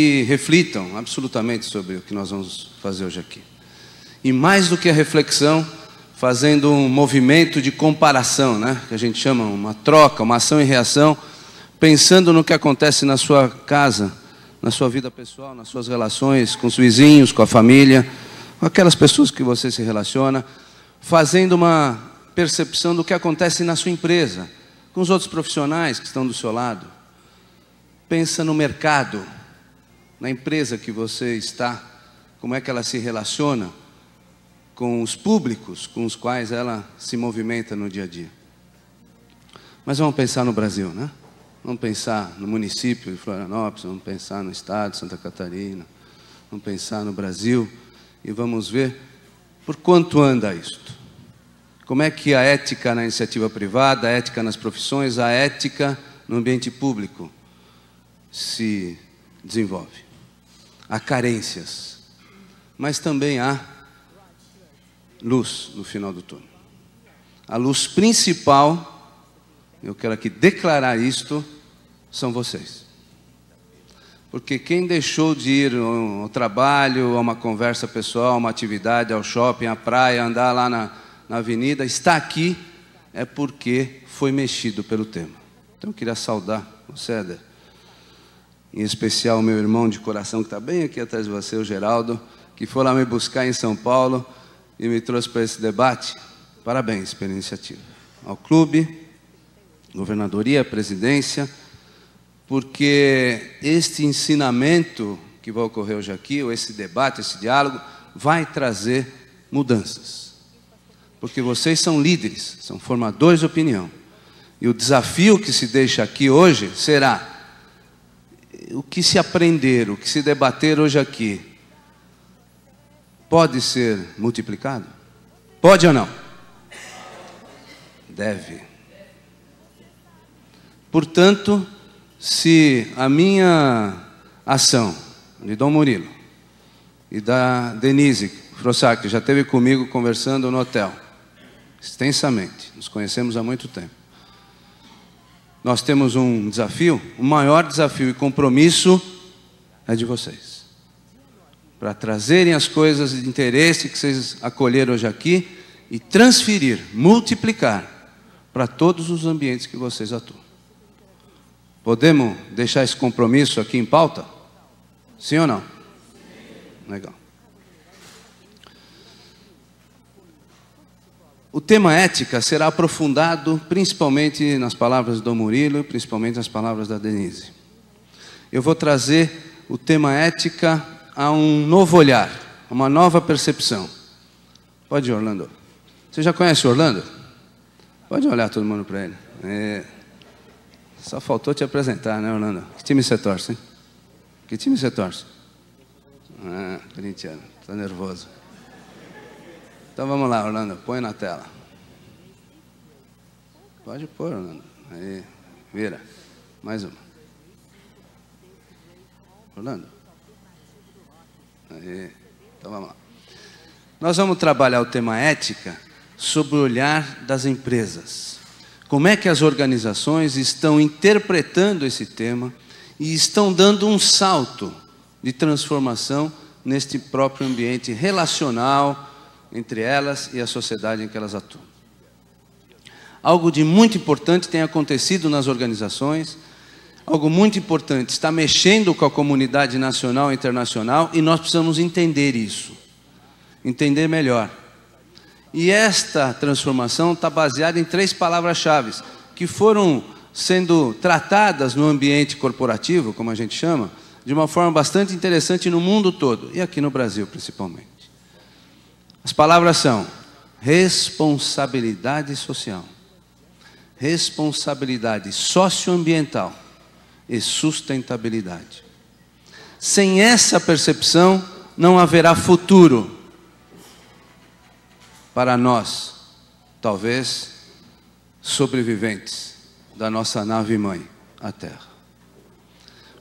e reflitam absolutamente sobre o que nós vamos fazer hoje aqui. E mais do que a reflexão, fazendo um movimento de comparação, né? que a gente chama uma troca, uma ação e reação, pensando no que acontece na sua casa, na sua vida pessoal, nas suas relações com os vizinhos, com a família, com aquelas pessoas que você se relaciona, fazendo uma percepção do que acontece na sua empresa, com os outros profissionais que estão do seu lado. Pensa no mercado na empresa que você está, como é que ela se relaciona com os públicos com os quais ela se movimenta no dia a dia. Mas vamos pensar no Brasil, né? Vamos pensar no município de Florianópolis, vamos pensar no estado de Santa Catarina, vamos pensar no Brasil e vamos ver por quanto anda isto. Como é que a ética na iniciativa privada, a ética nas profissões, a ética no ambiente público se desenvolve? há carências, mas também há luz no final do túnel. A luz principal, eu quero aqui declarar isto, são vocês. Porque quem deixou de ir ao trabalho, a uma conversa pessoal, a uma atividade, ao shopping, à praia, andar lá na, na avenida, está aqui, é porque foi mexido pelo tema. Então eu queria saudar o Céder em especial meu irmão de coração que está bem aqui atrás de você, o Geraldo, que foi lá me buscar em São Paulo e me trouxe para esse debate. Parabéns pela iniciativa. Ao clube, governadoria, presidência, porque este ensinamento que vai ocorrer hoje aqui, ou esse debate, esse diálogo, vai trazer mudanças. Porque vocês são líderes, são formadores de opinião. E o desafio que se deixa aqui hoje será o que se aprender, o que se debater hoje aqui, pode ser multiplicado? Pode ou não? Deve. Portanto, se a minha ação, de Dom Murilo e da Denise Frossac, que já esteve comigo conversando no hotel, extensamente, nos conhecemos há muito tempo nós temos um desafio, o maior desafio e compromisso é de vocês. Para trazerem as coisas de interesse que vocês acolheram hoje aqui e transferir, multiplicar para todos os ambientes que vocês atuam. Podemos deixar esse compromisso aqui em pauta? Sim ou não? Legal. O tema ética será aprofundado principalmente nas palavras do Murilo, principalmente nas palavras da Denise. Eu vou trazer o tema ética a um novo olhar, a uma nova percepção. Pode ir, Orlando. Você já conhece o Orlando? Pode olhar todo mundo para ele. É... Só faltou te apresentar, né, Orlando? Que time você torce? Hein? Que time você torce? Ah, corintiano. Tá nervoso. Então vamos lá, Orlando, põe na tela. Pode pôr, Orlando. Aí, vira. Mais uma. Orlando. Aí, então vamos lá. Nós vamos trabalhar o tema ética sobre o olhar das empresas. Como é que as organizações estão interpretando esse tema e estão dando um salto de transformação neste próprio ambiente relacional, entre elas e a sociedade em que elas atuam. Algo de muito importante tem acontecido nas organizações, algo muito importante está mexendo com a comunidade nacional e internacional e nós precisamos entender isso, entender melhor. E esta transformação está baseada em três palavras-chave que foram sendo tratadas no ambiente corporativo, como a gente chama, de uma forma bastante interessante no mundo todo e aqui no Brasil principalmente. As palavras são responsabilidade social, responsabilidade socioambiental e sustentabilidade. Sem essa percepção, não haverá futuro para nós, talvez sobreviventes da nossa nave mãe, a Terra.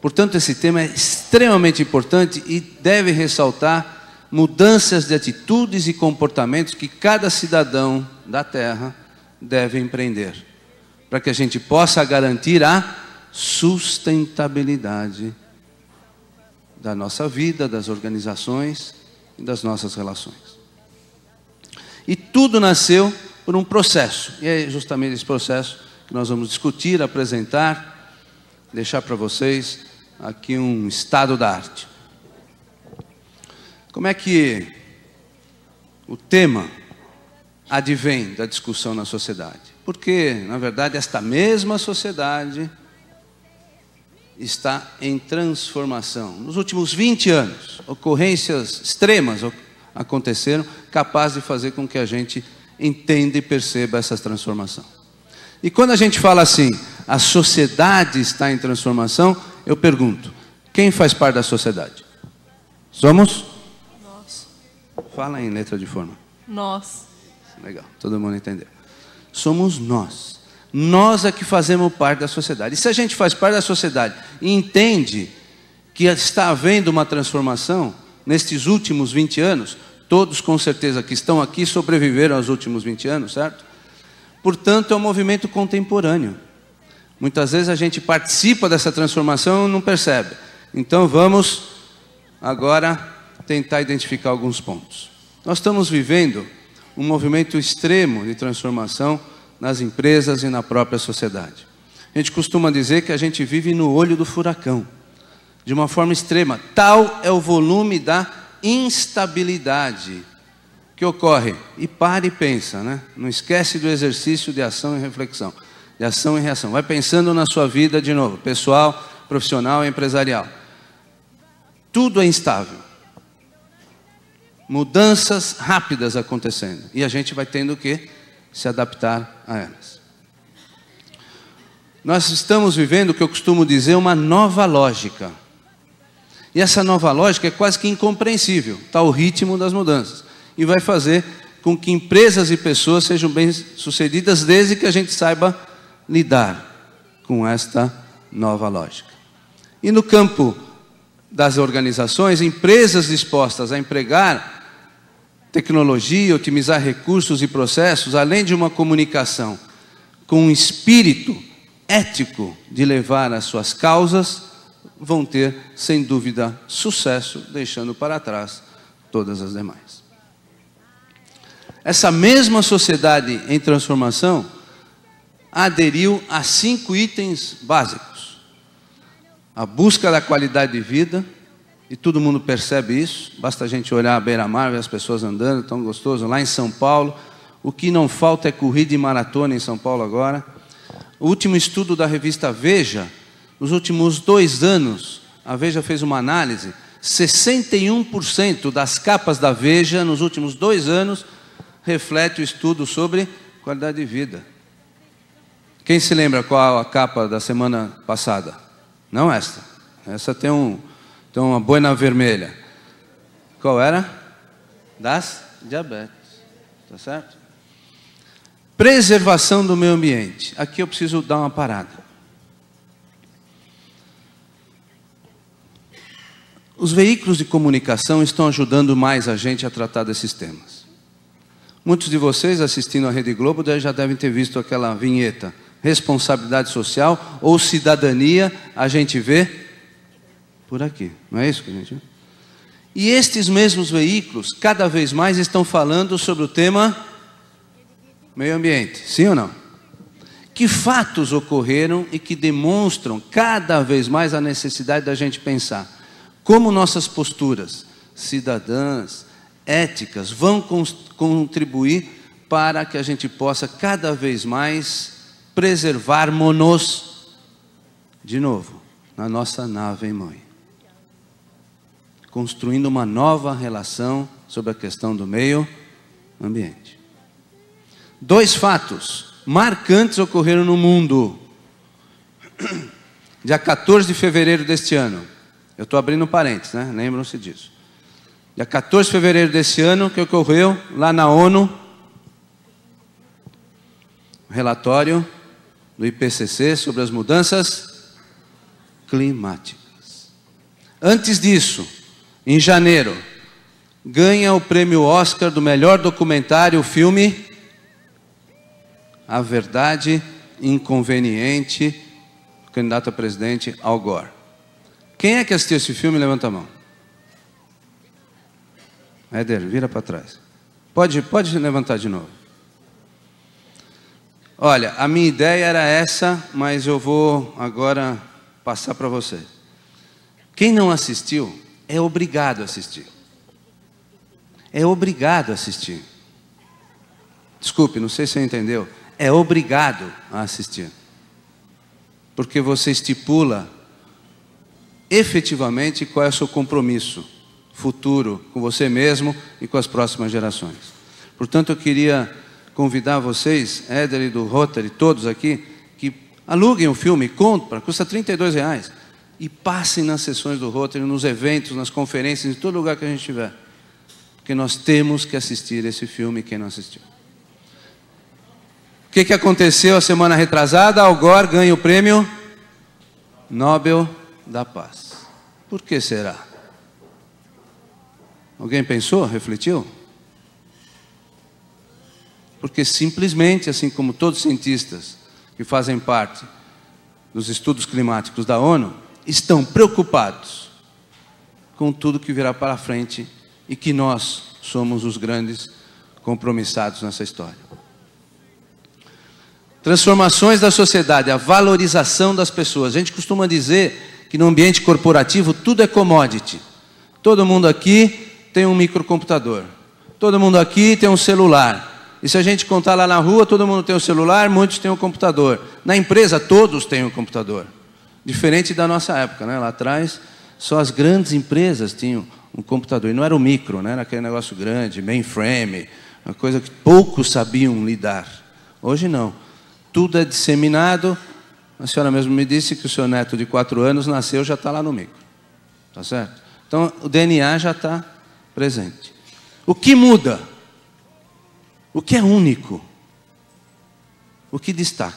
Portanto, esse tema é extremamente importante e deve ressaltar mudanças de atitudes e comportamentos que cada cidadão da terra deve empreender, para que a gente possa garantir a sustentabilidade da nossa vida, das organizações e das nossas relações. E tudo nasceu por um processo, e é justamente esse processo que nós vamos discutir, apresentar, deixar para vocês aqui um estado da arte. Como é que o tema advém da discussão na sociedade? Porque, na verdade, esta mesma sociedade está em transformação. Nos últimos 20 anos, ocorrências extremas aconteceram capazes de fazer com que a gente entenda e perceba essa transformação. E quando a gente fala assim, a sociedade está em transformação, eu pergunto: quem faz parte da sociedade? Somos Fala em letra de forma. Nós. Legal, todo mundo entendeu. Somos nós. Nós é que fazemos parte da sociedade. E se a gente faz parte da sociedade e entende que está havendo uma transformação nestes últimos 20 anos, todos com certeza que estão aqui sobreviveram aos últimos 20 anos, certo? Portanto, é um movimento contemporâneo. Muitas vezes a gente participa dessa transformação e não percebe. Então vamos agora tentar identificar alguns pontos. Nós estamos vivendo um movimento extremo de transformação nas empresas e na própria sociedade. A gente costuma dizer que a gente vive no olho do furacão, de uma forma extrema. Tal é o volume da instabilidade que ocorre. E para e pensa, né? Não esquece do exercício de ação e reflexão, de ação e reação. Vai pensando na sua vida de novo, pessoal, profissional, empresarial. Tudo é instável mudanças rápidas acontecendo. E a gente vai tendo que se adaptar a elas. Nós estamos vivendo o que eu costumo dizer, uma nova lógica. E essa nova lógica é quase que incompreensível, está o ritmo das mudanças. E vai fazer com que empresas e pessoas sejam bem-sucedidas desde que a gente saiba lidar com esta nova lógica. E no campo das organizações, empresas dispostas a empregar tecnologia, otimizar recursos e processos, além de uma comunicação com um espírito ético de levar as suas causas, vão ter, sem dúvida, sucesso, deixando para trás todas as demais. Essa mesma sociedade em transformação aderiu a cinco itens básicos: a busca da qualidade de vida, e todo mundo percebe isso. Basta a gente olhar à beira-mar, ver as pessoas andando, tão gostoso. Lá em São Paulo, o que não falta é corrida e maratona em São Paulo agora. O último estudo da revista Veja, nos últimos dois anos, a Veja fez uma análise. 61% das capas da Veja nos últimos dois anos reflete o estudo sobre qualidade de vida. Quem se lembra qual a capa da semana passada? Não esta. Essa tem um, então, a boina vermelha. Qual era? Das diabetes. Tá certo? Preservação do meio ambiente. Aqui eu preciso dar uma parada. Os veículos de comunicação estão ajudando mais a gente a tratar desses temas. Muitos de vocês assistindo à Rede Globo já devem ter visto aquela vinheta. Responsabilidade social ou cidadania, a gente vê por aqui. Não é isso que a gente. E estes mesmos veículos, cada vez mais, estão falando sobre o tema meio ambiente. Sim ou não? Que fatos ocorreram e que demonstram cada vez mais a necessidade da gente pensar como nossas posturas cidadãs, éticas, vão contribuir para que a gente possa cada vez mais preservar nos de novo na nossa nave mãe construindo uma nova relação sobre a questão do meio ambiente. Dois fatos marcantes ocorreram no mundo. Dia 14 de fevereiro deste ano. Eu estou abrindo parênteses, né? Lembram-se disso. Dia 14 de fevereiro deste ano, que ocorreu lá na ONU, relatório do IPCC sobre as mudanças climáticas. Antes disso, em janeiro, ganha o prêmio Oscar do melhor documentário, o filme A Verdade Inconveniente, candidato a presidente Al Gore. Quem é que assistiu esse filme? Levanta a mão. Éder, vira para trás. Pode, pode levantar de novo. Olha, a minha ideia era essa, mas eu vou agora passar para você. Quem não assistiu, é obrigado a assistir. É obrigado a assistir. Desculpe, não sei se você entendeu. É obrigado a assistir. Porque você estipula efetivamente qual é o seu compromisso futuro com você mesmo e com as próximas gerações. Portanto, eu queria convidar vocês, Éder e do Rotary, todos aqui, que aluguem o filme, compra, custa 32 reais e passem nas sessões do Rotary, nos eventos, nas conferências, em todo lugar que a gente estiver. Porque nós temos que assistir esse filme, quem não assistiu. O que, que aconteceu a semana retrasada? Al Gore ganha o prêmio Nobel da Paz. Por que será? Alguém pensou, refletiu? Porque simplesmente, assim como todos os cientistas que fazem parte dos estudos climáticos da ONU, estão preocupados com tudo que virá para frente e que nós somos os grandes compromissados nessa história. Transformações da sociedade, a valorização das pessoas. A gente costuma dizer que no ambiente corporativo tudo é commodity. Todo mundo aqui tem um microcomputador. Todo mundo aqui tem um celular. E se a gente contar lá na rua, todo mundo tem um celular, muitos têm um computador. Na empresa, todos têm um computador. Diferente da nossa época, né? Lá atrás, só as grandes empresas tinham um computador. E não era o micro, né? era aquele negócio grande, mainframe, uma coisa que poucos sabiam lidar. Hoje não. Tudo é disseminado. A senhora mesmo me disse que o seu neto de quatro anos nasceu já está lá no micro. Tá certo? Então o DNA já está presente. O que muda? O que é único? O que destaca?